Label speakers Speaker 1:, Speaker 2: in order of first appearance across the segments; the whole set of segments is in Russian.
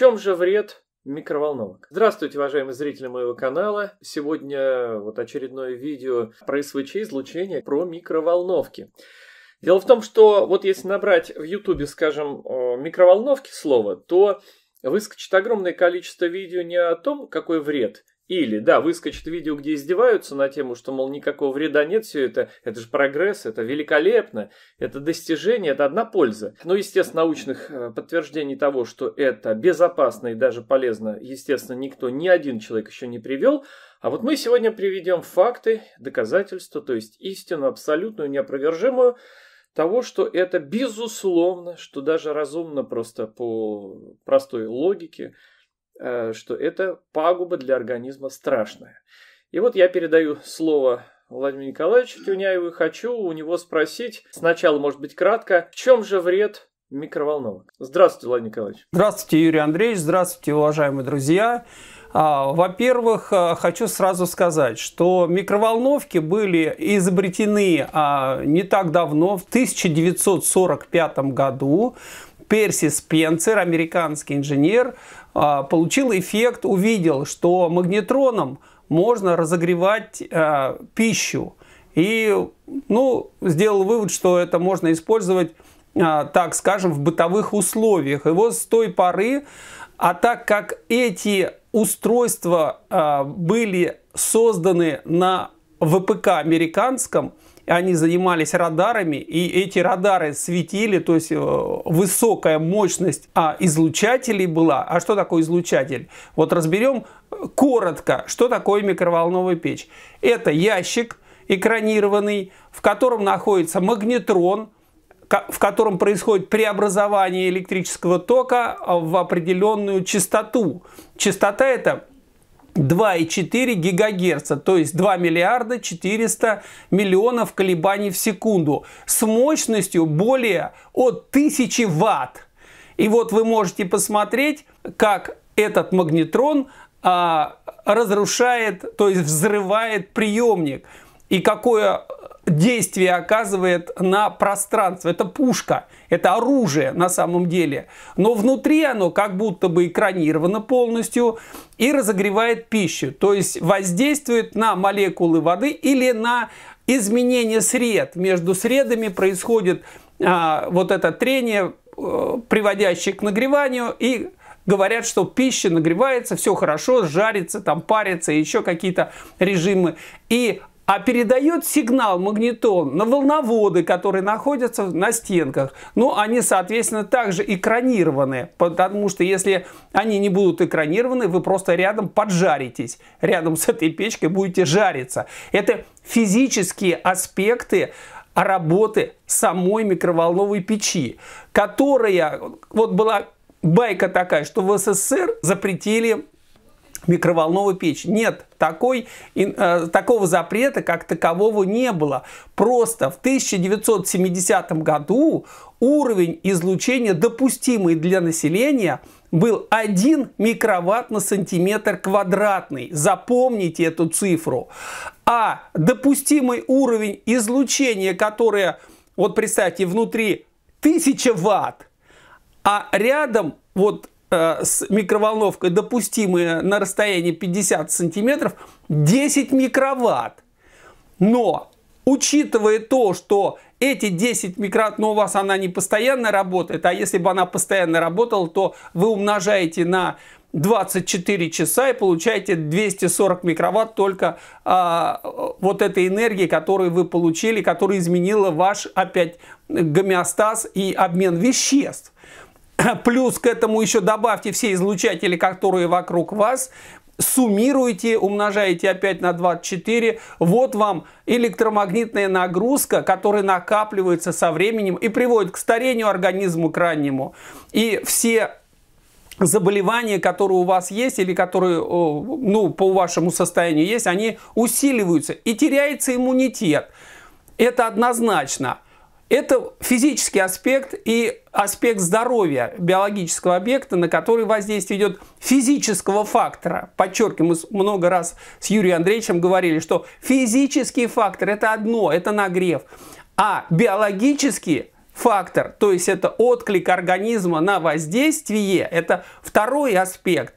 Speaker 1: чем же вред микроволновок. Здравствуйте, уважаемые зрители моего канала. Сегодня вот очередное видео про СВЧ излучение про микроволновки. Дело в том, что вот если набрать в Ютубе, скажем, микроволновки слово, то выскочит огромное количество видео не о том, какой вред или, да, выскочит видео, где издеваются на тему, что, мол, никакого вреда нет, все это, это же прогресс, это великолепно, это достижение, это одна польза. Но, ну, естественно, научных э, подтверждений того, что это безопасно и даже полезно, естественно, никто, ни один человек еще не привел. А вот мы сегодня приведем факты, доказательства, то есть истину абсолютную, неопровержимую, того, что это безусловно, что даже разумно просто по простой логике – Э, что это пагуба для организма страшная. И вот я передаю слово Владимиру Николаевичу Тюняеву и хочу у него спросить, сначала, может быть, кратко, в чем же вред микроволновок? Здравствуйте, Владимир Николаевич.
Speaker 2: Здравствуйте, Юрий Андреевич. Здравствуйте, уважаемые друзья. А, во-первых, э, хочу сразу сказать, что микроволновки были изобретены а, не так давно, в 1945 году Перси Спенсер, американский инженер, а, получил эффект, увидел, что магнетроном можно разогревать э, пищу. И ну, сделал вывод, что это можно использовать, э, так скажем, в бытовых условиях. И вот с той поры, а так как эти устройства э, были созданы на ВПК американском, они занимались радарами, и эти радары светили, то есть э, высокая мощность а, излучателей была. А что такое излучатель? Вот разберем э, коротко, что такое микроволновая печь. Это ящик экранированный, в котором находится магнетрон, в котором происходит преобразование электрического тока а, в определенную частоту. Частота это 2,4 гигагерца, то есть 2 миллиарда 400 миллионов колебаний в секунду с мощностью более от 1000 ватт. И вот вы можете посмотреть, как этот магнетрон а, разрушает, то есть взрывает приемник. И какое действие оказывает на пространство. Это пушка, это оружие на самом деле. Но внутри оно как будто бы экранировано полностью и разогревает пищу. То есть воздействует на молекулы воды или на изменение сред. Между средами происходит а, вот это трение, а, приводящее к нагреванию и говорят, что пища нагревается, все хорошо, жарится, там парится, еще какие-то режимы. И а передает сигнал магнитон на волноводы, которые находятся на стенках. Ну, они, соответственно, также экранированы, потому что если они не будут экранированы, вы просто рядом поджаритесь. Рядом с этой печкой будете жариться. Это физические аспекты работы самой микроволновой печи, которая вот была байка такая, что в СССР запретили микроволновой печь. Нет, такой, э, такого запрета как такового не было. Просто в 1970 году уровень излучения, допустимый для населения, был 1 микроватт на сантиметр квадратный. Запомните эту цифру. А допустимый уровень излучения, которое, вот представьте, внутри 1000 ватт, а рядом вот Э, с микроволновкой, допустимые на расстоянии 50 сантиметров, 10 микроватт. Но, учитывая то, что эти 10 микроватт, но у вас она не постоянно работает, а если бы она постоянно работала, то вы умножаете на 24 часа и получаете 240 микроватт только а, вот этой энергии, которую вы получили, которая изменила ваш опять гомеостаз и обмен веществ. Плюс к этому еще добавьте все излучатели, которые вокруг вас, суммируете, умножаете опять на 24, вот вам электромагнитная нагрузка, которая накапливается со временем и приводит к старению организму к раннему. И все заболевания, которые у вас есть или которые э, ну, по вашему состоянию есть, они усиливаются и теряется иммунитет. Это однозначно. Это физический аспект и аспект здоровья биологического объекта, на который воздействие идет физического фактора. Подчеркиваю, мы много раз с Юрием Андреевичем говорили, что физический фактор – это одно, это нагрев. А биологический фактор, то есть это отклик организма на воздействие, это второй аспект.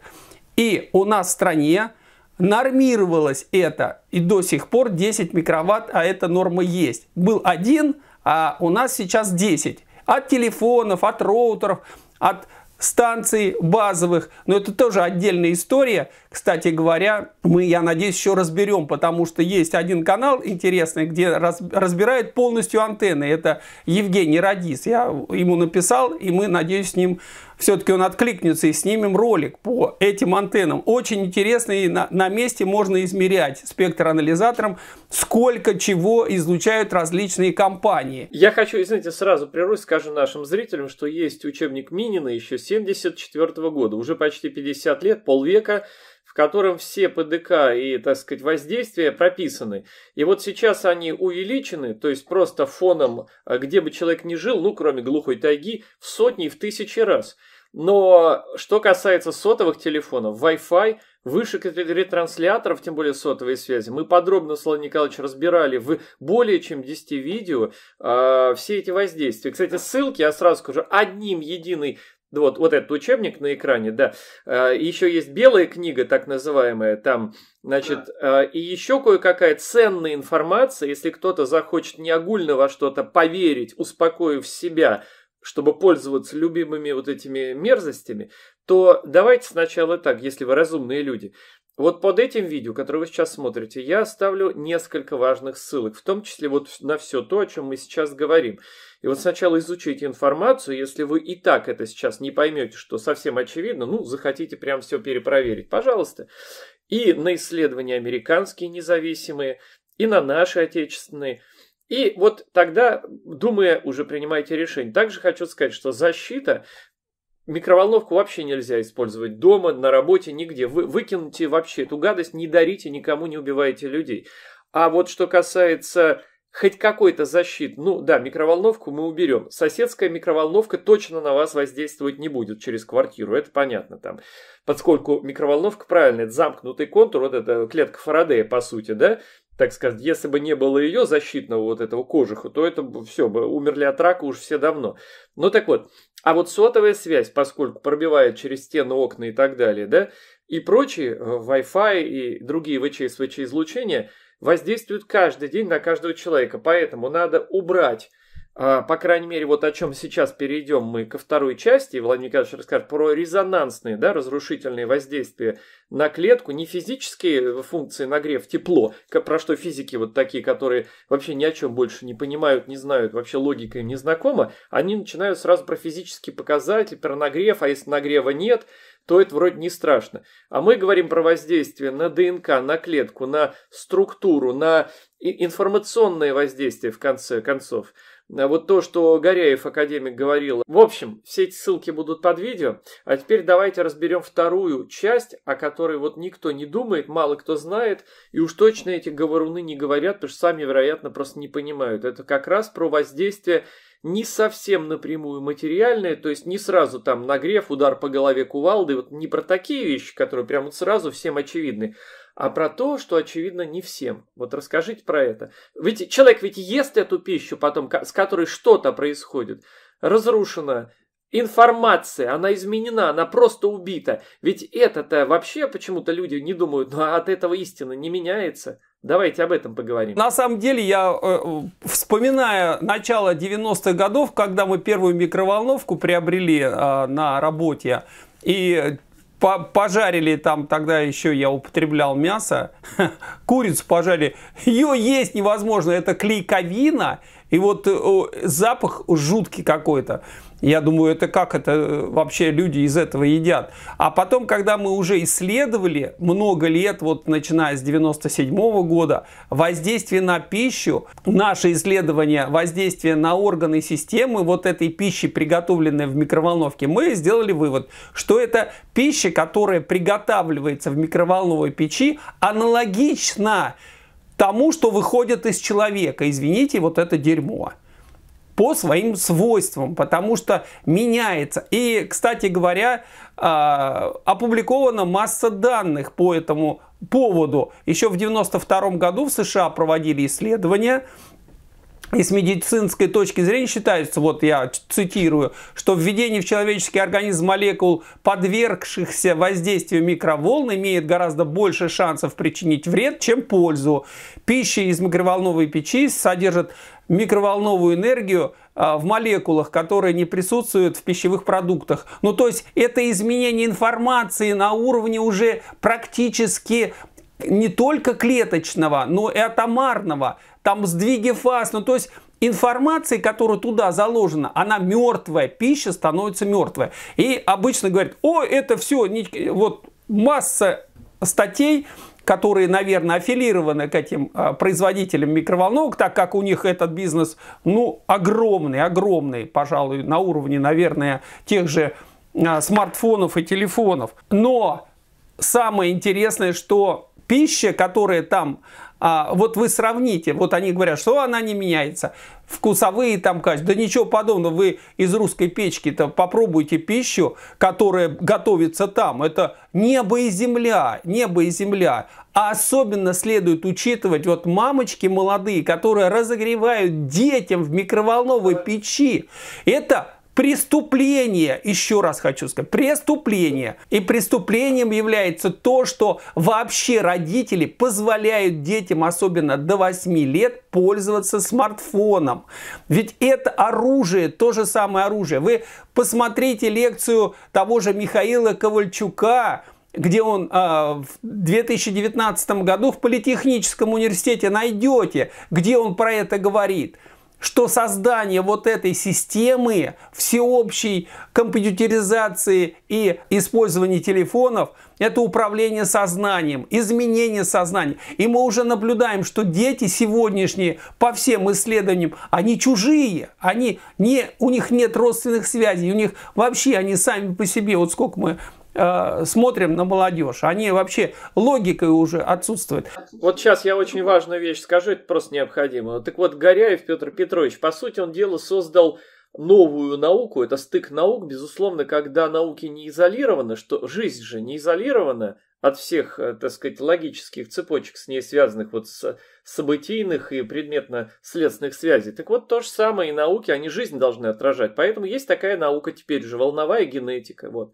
Speaker 2: И у нас в стране нормировалось это, и до сих пор 10 микроватт, а эта норма есть. Был один а у нас сейчас 10. От телефонов, от роутеров, от станций базовых. Но это тоже отдельная история. Кстати говоря, мы, я надеюсь, еще разберем, потому что есть один канал интересный, где раз, разбирают полностью антенны. Это Евгений Радис. Я ему написал, и мы, надеюсь, с ним все-таки он откликнется и снимем ролик по этим антеннам. Очень интересно и на, на месте можно измерять спектроанализатором, сколько чего излучают различные компании. Я
Speaker 1: хочу, извините, сразу прервусь, скажу нашим зрителям, что есть учебник Минина еще 74 года, уже почти 50 лет, полвека в котором все ПДК и, так сказать, воздействия прописаны. И вот сейчас они увеличены, то есть просто фоном, а, где бы человек ни жил, ну, кроме глухой тайги, в сотни и в тысячи раз. Но что касается сотовых телефонов, Wi-Fi, выше ретрансляторов, тем более сотовой связи, мы подробно, Слава Николаевич, разбирали в более чем 10 видео э, все эти воздействия. Кстати, ссылки, я сразу скажу, одним единой вот, вот этот учебник на экране, да. А, еще есть белая книга, так называемая, там, значит, да. А, и еще кое-какая ценная информация, если кто-то захочет неогульно во что-то поверить, успокоив себя, чтобы пользоваться любимыми вот этими мерзостями, то давайте сначала так, если вы разумные люди, вот под этим видео, которое вы сейчас смотрите, я оставлю несколько важных ссылок, в том числе вот на все то, о чем мы сейчас говорим. И вот сначала изучите информацию, если вы и так это сейчас не поймете, что совсем очевидно, ну, захотите прям все перепроверить, пожалуйста. И на исследования американские независимые, и на наши отечественные. И вот тогда, думая, уже принимайте решение. Также хочу сказать, что защита Микроволновку вообще нельзя использовать дома, на работе, нигде. Вы выкиньте вообще эту гадость, не дарите никому, не убивайте людей. А вот что касается хоть какой-то защит. Ну да, микроволновку мы уберем. Соседская микроволновка точно на вас воздействовать не будет через квартиру, это понятно там. Поскольку микроволновка, правильно, это замкнутый контур, вот это клетка Фарадея по сути, да, так сказать, если бы не было ее защитного вот этого кожуха, то это бы все, бы умерли от рака уже все давно. Ну так вот, а вот сотовая связь, поскольку пробивает через стены, окна и так далее, да, и прочие, э, Wi-Fi и другие ВЧС-ВЧ-излучения – Воздействуют каждый день на каждого человека, поэтому надо убрать а, по крайней мере, вот о чем сейчас перейдем мы ко второй части, Владимир Николаевич расскажет про резонансные, да, разрушительные воздействия на клетку, не физические функции нагрев, тепло, про что физики вот такие, которые вообще ни о чем больше не понимают, не знают, вообще логика им не знакома, они начинают сразу про физические показатели, про нагрев, а если нагрева нет, то это вроде не страшно. А мы говорим про воздействие на ДНК, на клетку, на структуру, на информационное воздействие в конце концов – а вот то, что Горяев, академик, говорил. В общем, все эти ссылки будут под видео. А теперь давайте разберем вторую часть, о которой вот никто не думает, мало кто знает. И уж точно эти говоруны не говорят, потому что сами, вероятно, просто не понимают. Это как раз про воздействие не совсем напрямую материальное, то есть не сразу там нагрев, удар по голове кувалды, вот не про такие вещи, которые прямо сразу всем очевидны, а про то, что очевидно не всем. Вот расскажите про это. Ведь человек ведь ест эту пищу потом, с которой что-то происходит. Разрушена информация, она изменена, она просто убита. Ведь это-то вообще почему-то люди не думают, ну а от этого истина не меняется. Давайте об этом поговорим.
Speaker 2: На самом деле, я э, э вспоминая начало 90-х годов, когда мы первую микроволновку приобрели э, на работе, и пожарили там, тогда еще я употреблял мясо, курицу пожарили, ее есть невозможно, это клейковина, и вот э, запах жуткий какой-то. Я думаю, это как это э, вообще люди из этого едят. А потом, когда мы уже исследовали много лет, вот начиная с 97 -го года, воздействие на пищу, наши исследования воздействия на органы системы вот этой пищи, приготовленной в микроволновке, мы сделали вывод, что эта пища, которая приготавливается в микроволновой печи, аналогично тому, что выходит из человека. Извините, вот это дерьмо по своим свойствам, потому что меняется. И, кстати говоря, а, опубликована масса данных по этому поводу. Еще в 1992 году в США проводили исследования, и с медицинской точки зрения считается, вот я цитирую, что введение в человеческий организм молекул, подвергшихся воздействию микроволн, имеет гораздо больше шансов причинить вред, чем пользу. Пища из микроволновой печи содержит микроволновую энергию а, в молекулах, которые не присутствуют в пищевых продуктах. Ну, то есть это изменение информации на уровне уже практически не только клеточного, но и атомарного там сдвиги фаз, ну то есть информации, которая туда заложена, она мертвая, пища становится мертвая. И обычно говорят, о, это все, вот масса статей, которые, наверное, аффилированы к этим а, производителям микроволновок, так как у них этот бизнес, ну, огромный, огромный, пожалуй, на уровне, наверное, тех же а, смартфонов и телефонов. Но самое интересное, что пища, которая там а, вот вы сравните, вот они говорят, что она не меняется, вкусовые там качества. Да ничего подобного, вы из русской печки-то попробуйте пищу, которая готовится там. Это небо и земля, небо и земля. А особенно следует учитывать вот мамочки молодые, которые разогревают детям в микроволновой печи. Это Преступление, еще раз хочу сказать, преступление. И преступлением является то, что вообще родители позволяют детям, особенно до 8 лет, пользоваться смартфоном. Ведь это оружие, то же самое оружие. Вы посмотрите лекцию того же Михаила Ковальчука, где он э, в 2019 году в Политехническом университете найдете, где он про это говорит – что создание вот этой системы всеобщей компьютеризации и использования телефонов – это управление сознанием, изменение сознания. И мы уже наблюдаем, что дети сегодняшние, по всем исследованиям, они чужие, они не, у них нет родственных связей, у них вообще они сами по себе, вот сколько мы Э, смотрим на молодежь. Они вообще логикой уже отсутствуют.
Speaker 1: Вот сейчас я очень важную вещь скажу, это просто необходимо. Ну, так вот, Горяев Петр Петрович, по сути, он дело создал новую науку, это стык наук, безусловно, когда науки не изолированы, что жизнь же не изолирована от всех, э, так сказать, логических цепочек, с ней связанных вот с событийных и предметно-следственных связей. Так вот, то же самое и науки, они жизнь должны отражать. Поэтому есть такая наука теперь же, волновая генетика. Вот.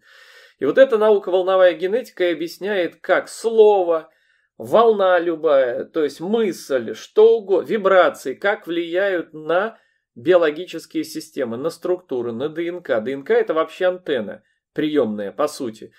Speaker 1: И вот эта наука волновая генетика и объясняет, как слово, волна любая, то есть мысль, что угодно, вибрации, как влияют на биологические системы, на структуры, на ДНК. ДНК это вообще антенна приемная, по сути.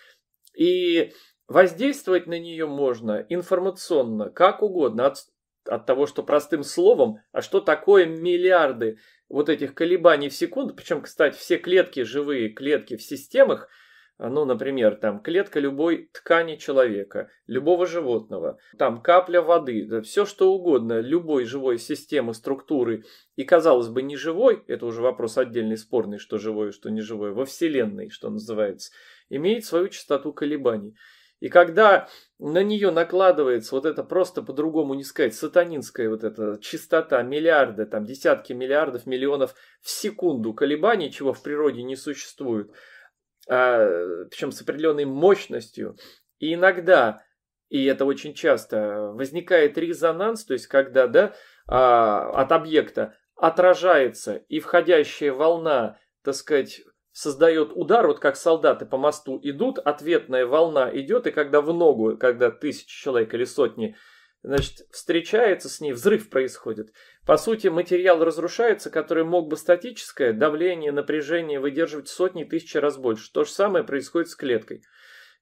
Speaker 1: И воздействовать на нее можно информационно, как угодно, от, от того, что простым словом, а что такое миллиарды вот этих колебаний в секунду, причем, кстати, все клетки, живые клетки в системах – а, ну, например, там клетка любой ткани человека, любого животного, там капля воды, да, все что угодно, любой живой системы, структуры и, казалось бы, не живой, это уже вопрос отдельный спорный, что живое, что не живое, во Вселенной, что называется, имеет свою частоту колебаний. И когда на нее накладывается вот это просто по-другому не сказать, сатанинская вот эта частота миллиарда, там десятки миллиардов, миллионов в секунду колебаний, чего в природе не существует – а, причем с определенной мощностью. И иногда, и это очень часто, возникает резонанс, то есть когда да, а, от объекта отражается и входящая волна, так сказать, создает удар, вот как солдаты по мосту идут, ответная волна идет, и когда в ногу, когда тысячи человек или сотни значит, встречается с ней, взрыв происходит. По сути, материал разрушается, который мог бы статическое давление, напряжение выдерживать сотни тысяч раз больше. То же самое происходит с клеткой.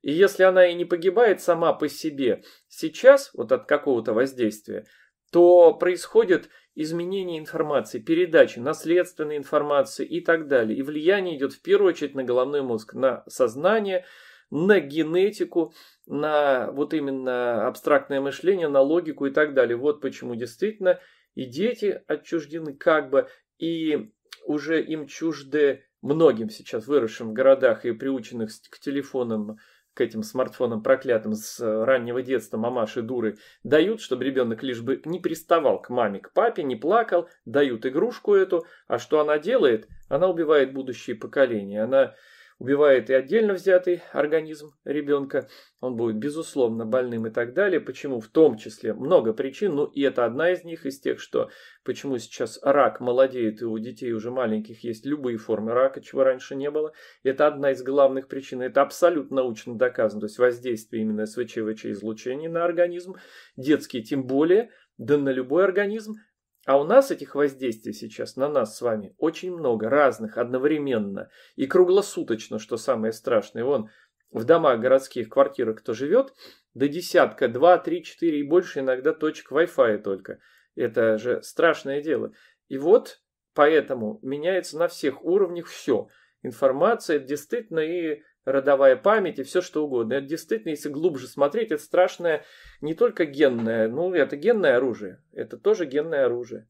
Speaker 1: И если она и не погибает сама по себе сейчас, вот от какого-то воздействия, то происходит изменение информации, передачи, наследственной информации и так далее. И влияние идет в первую очередь на головной мозг, на сознание, на генетику, на вот именно абстрактное мышление, на логику и так далее. Вот почему действительно и дети отчуждены как бы, и уже им чужды многим сейчас выросшим в городах и приученных к телефонам, к этим смартфонам проклятым с раннего детства мамаши дуры дают, чтобы ребенок лишь бы не приставал к маме, к папе, не плакал, дают игрушку эту, а что она делает? Она убивает будущие поколения, она убивает и отдельно взятый организм ребенка, он будет, безусловно, больным и так далее. Почему? В том числе много причин, ну и это одна из них, из тех, что почему сейчас рак молодеет, и у детей уже маленьких есть любые формы рака, чего раньше не было. Это одна из главных причин, это абсолютно научно доказано, то есть воздействие именно СВЧ-ВЧ излучений на организм, детские тем более, да на любой организм – а у нас этих воздействий сейчас на нас с вами очень много, разных, одновременно и круглосуточно, что самое страшное. Вон в домах городских, квартирах, кто живет, до десятка, два, три, четыре и больше иногда точек Wi-Fi только. Это же страшное дело. И вот поэтому меняется на всех уровнях все. Информация действительно и родовая память и все что угодно. Это действительно, если глубже смотреть, это страшное не только генное, ну это генное оружие, это тоже генное оружие.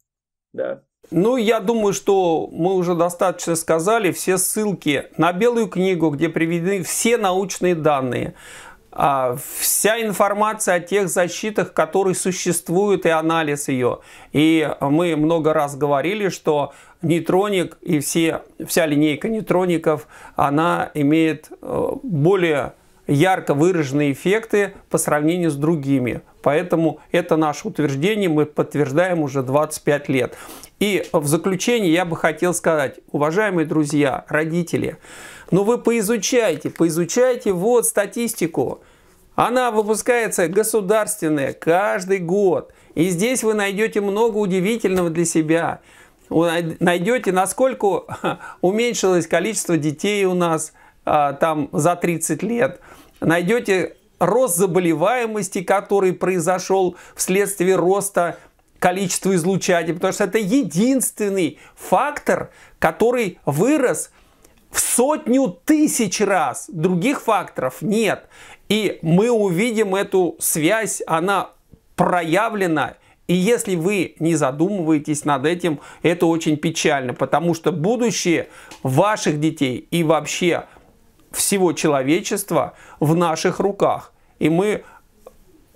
Speaker 2: Да. Ну, я думаю, что мы уже достаточно сказали все ссылки на белую книгу, где приведены все научные данные, а, вся информация о тех защитах, которые существуют, и анализ ее. И мы много раз говорили, что нейтроник и все, вся линейка нейтроников, она имеет э, более ярко выраженные эффекты по сравнению с другими. Поэтому это наше утверждение мы подтверждаем уже 25 лет. И в заключение я бы хотел сказать, уважаемые друзья, родители, родители, но ну, вы поизучайте, поизучайте вот статистику. Она выпускается государственная каждый год. И здесь вы найдете много удивительного для себя. найдете, насколько уменьшилось количество детей у нас а, там за 30 лет. Найдете рост заболеваемости, который произошел вследствие роста количества излучателей, потому что это единственный фактор, который вырос – в сотню тысяч раз. Других факторов нет. И мы увидим эту связь, она проявлена. И если вы не задумываетесь над этим, это очень печально, потому что будущее ваших детей и вообще всего человечества в наших руках. И мы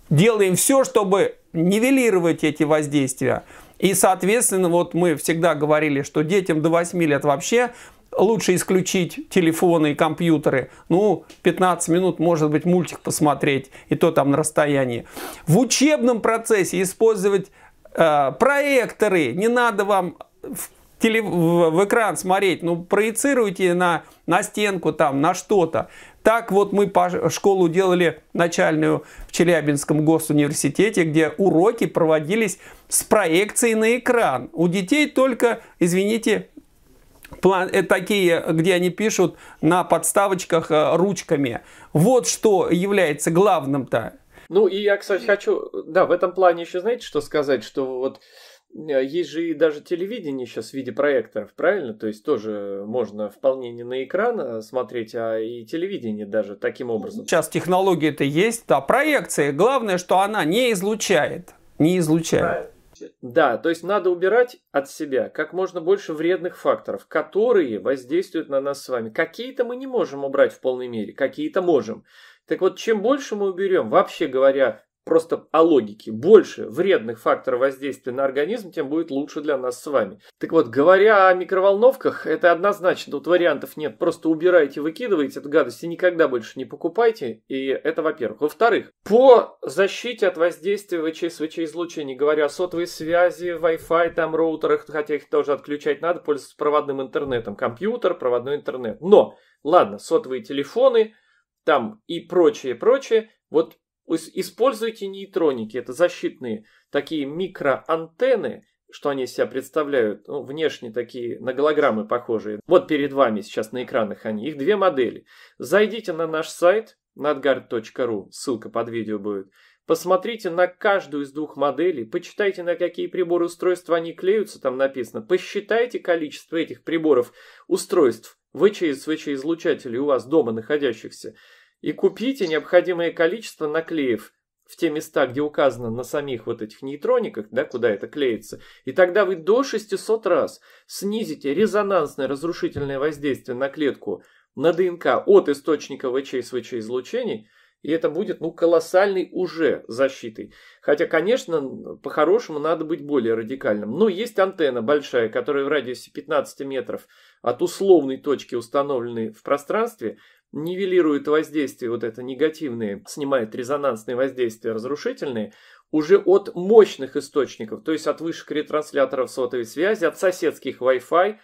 Speaker 2: делаем все, чтобы нивелировать эти воздействия. И, соответственно, вот мы всегда говорили, что детям до 8 лет вообще лучше исключить телефоны и компьютеры. Ну, 15 минут, может быть, мультик посмотреть, и то там на расстоянии. В учебном процессе использовать э, проекторы. Не надо вам в, теле, в, в экран смотреть, ну, проецируйте на, на стенку там, на что-то. Так вот мы по школу делали начальную в Челябинском госуниверситете, где уроки проводились с проекцией на экран. У детей только, извините, план, это такие, где они пишут на подставочках э, ручками. Вот что является главным-то.
Speaker 1: Ну и я, кстати, хочу, да, в этом плане еще знаете, что сказать, что вот э, есть же и даже телевидение сейчас в виде проекторов, правильно? То есть тоже можно вполне не на экран э, смотреть, а и телевидение даже
Speaker 2: таким образом. Сейчас технология это есть, да, проекция. Главное, что она не излучает. Не излучает. Правильно. Да, то есть надо убирать от себя как можно больше вредных
Speaker 1: факторов, которые воздействуют на нас с вами. Какие-то мы не можем убрать в полной мере, какие-то можем. Так вот, чем больше мы уберем, вообще говоря, просто о логике, больше вредных факторов воздействия на организм, тем будет лучше для нас с вами. Так вот, говоря о микроволновках, это однозначно, тут вариантов нет. Просто убирайте, выкидывайте эту гадость и никогда больше не покупайте. И это во-первых. Во-вторых, по защите от воздействия ВЧСВЧ излучений, говоря о сотовой связи, Wi-Fi, там, роутерах, хотя их тоже отключать надо, пользоваться проводным интернетом. Компьютер, проводной интернет. Но, ладно, сотовые телефоны, там и прочее, прочее. Вот Используйте нейтроники, это защитные такие микроантенны, что они из себя представляют, ну, внешне такие на голограммы похожие. Вот перед вами сейчас на экранах они, их две модели. Зайдите на наш сайт надгар.ру, ссылка под видео будет. Посмотрите на каждую из двух моделей, почитайте, на какие приборы устройства они клеются, там написано. Посчитайте количество этих приборов устройств, ВЧС, ВЧ-излучателей у вас дома находящихся и купите необходимое количество наклеев в те места, где указано на самих вот этих нейтрониках, да, куда это клеится, и тогда вы до 600 раз снизите резонансное разрушительное воздействие на клетку на ДНК от источника ВЧ-СВЧ излучений, и это будет, ну, колоссальной уже защитой. Хотя, конечно, по-хорошему надо быть более радикальным. Но есть антенна большая, которая в радиусе 15 метров от условной точки, установленной в пространстве, нивелирует воздействие вот это негативные, снимает резонансные воздействия разрушительные, уже от мощных источников, то есть от вышек ретрансляторов сотовой связи, от соседских Wi-Fi.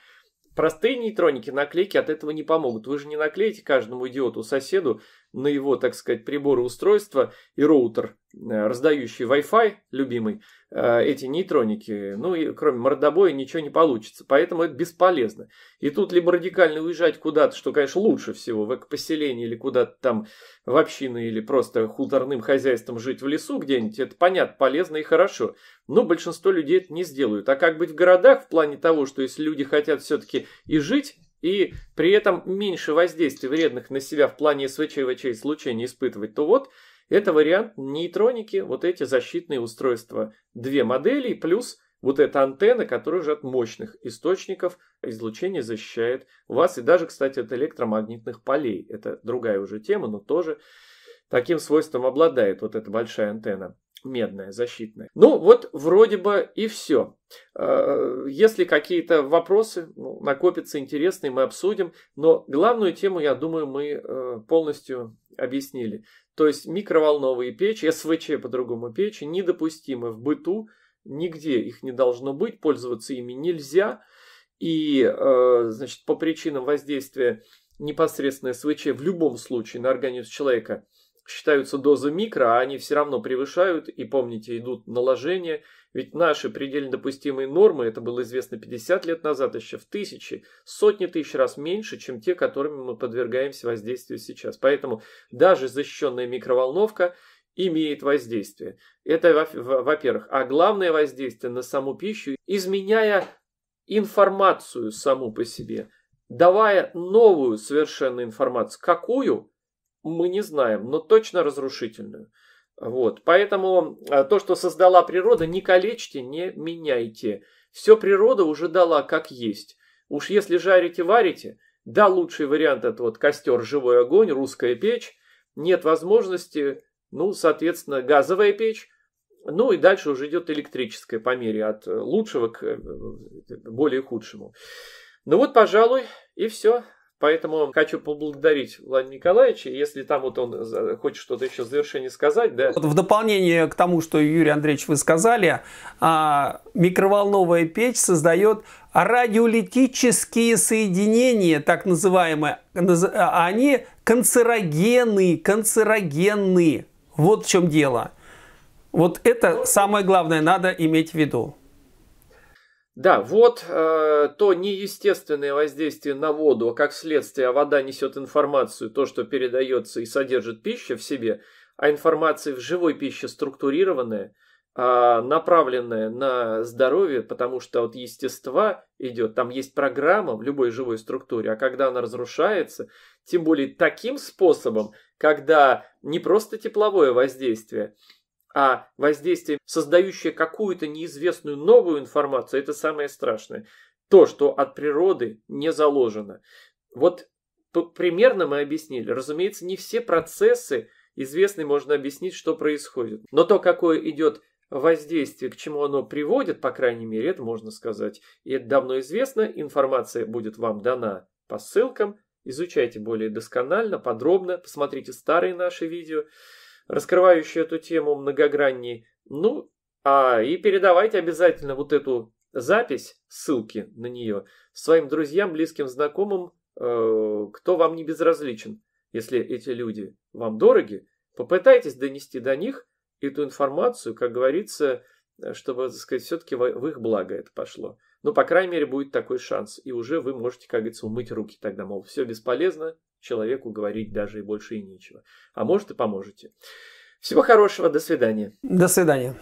Speaker 1: Простые нейтроники, наклейки от этого не помогут. Вы же не наклеите каждому идиоту, соседу на его, так сказать, приборы устройства и роутер, э, раздающий Wi-Fi, любимый, э, эти нейтроники, ну и кроме мордобоя ничего не получится, поэтому это бесполезно. И тут либо радикально уезжать куда-то, что, конечно, лучше всего, в экопоселение или куда-то там в общины или просто хуторным хозяйством жить в лесу где-нибудь, это понятно, полезно и хорошо, но большинство людей это не сделают. А как быть в городах в плане того, что если люди хотят все-таки и жить и при этом меньше воздействий вредных на себя в плане СВЧ-ВЧ излучения испытывать, то вот это вариант нейтроники, вот эти защитные устройства. Две модели плюс вот эта антенна, которая уже от мощных источников излучения защищает вас и даже, кстати, от электромагнитных полей. Это другая уже тема, но тоже таким свойством обладает вот эта большая антенна медная, защитная. Ну, вот вроде бы и все. Э, если какие-то вопросы ну, накопятся интересные, мы обсудим. Но главную тему, я думаю, мы э, полностью объяснили. То есть микроволновые печи, СВЧ по-другому печи, недопустимы в быту, нигде их не должно быть, пользоваться ими нельзя. И, э, значит, по причинам воздействия непосредственно СВЧ в любом случае на организм человека – считаются дозы микро, а они все равно превышают, и помните, идут наложения. Ведь наши предельно допустимые нормы, это было известно 50 лет назад, еще в тысячи, сотни тысяч раз меньше, чем те, которыми мы подвергаемся воздействию сейчас. Поэтому даже защищенная микроволновка имеет воздействие. Это во-первых. А главное воздействие на саму пищу, изменяя информацию саму по себе, давая новую совершенно информацию. Какую? мы не знаем, но точно разрушительную. Вот. Поэтому а, то, что создала природа, не калечьте, не меняйте. Все природа уже дала как есть. Уж если жарите, варите, да, лучший вариант это вот костер, живой огонь, русская печь. Нет возможности, ну, соответственно, газовая печь. Ну и дальше уже идет электрическая по мере от э, лучшего к э, э, более худшему. Ну вот, пожалуй, и все. Поэтому хочу поблагодарить Владимира Николаевича, если там вот он хочет что-то еще в завершение сказать. Да. Вот
Speaker 2: в дополнение к тому, что Юрий Андреевич вы сказали, а, микроволновая печь создает радиолитические соединения, так называемые, а, а они канцерогенные, канцерогенные. Вот в чем дело. Вот это самое главное надо иметь в виду.
Speaker 1: Да, вот э, то неестественное воздействие на воду, а как следствие а вода несет информацию, то, что передается и содержит пища в себе, а информация в живой пище структурированная, э, направленная на здоровье, потому что вот естества идет, там есть программа в любой живой структуре, а когда она разрушается, тем более таким способом, когда не просто тепловое воздействие, а воздействие, создающее какую-то неизвестную новую информацию, это самое страшное. То, что от природы не заложено. Вот примерно мы объяснили. Разумеется, не все процессы известны, можно объяснить, что происходит. Но то, какое идет воздействие, к чему оно приводит, по крайней мере, это можно сказать. И это давно известно, информация будет вам дана по ссылкам. Изучайте более досконально, подробно, посмотрите старые наши видео раскрывающую эту тему многогранней. Ну, а и передавайте обязательно вот эту запись, ссылки на нее, своим друзьям, близким, знакомым, э, кто вам не безразличен. Если эти люди вам дороги, попытайтесь донести до них эту информацию, как говорится, чтобы, так сказать, все-таки в их благо это пошло. Но, ну, по крайней мере, будет такой шанс. И уже вы можете, как говорится, умыть руки тогда, мол, все бесполезно, человеку говорить даже и больше и нечего. А может и поможете. Всего хорошего, до свидания.
Speaker 2: До свидания.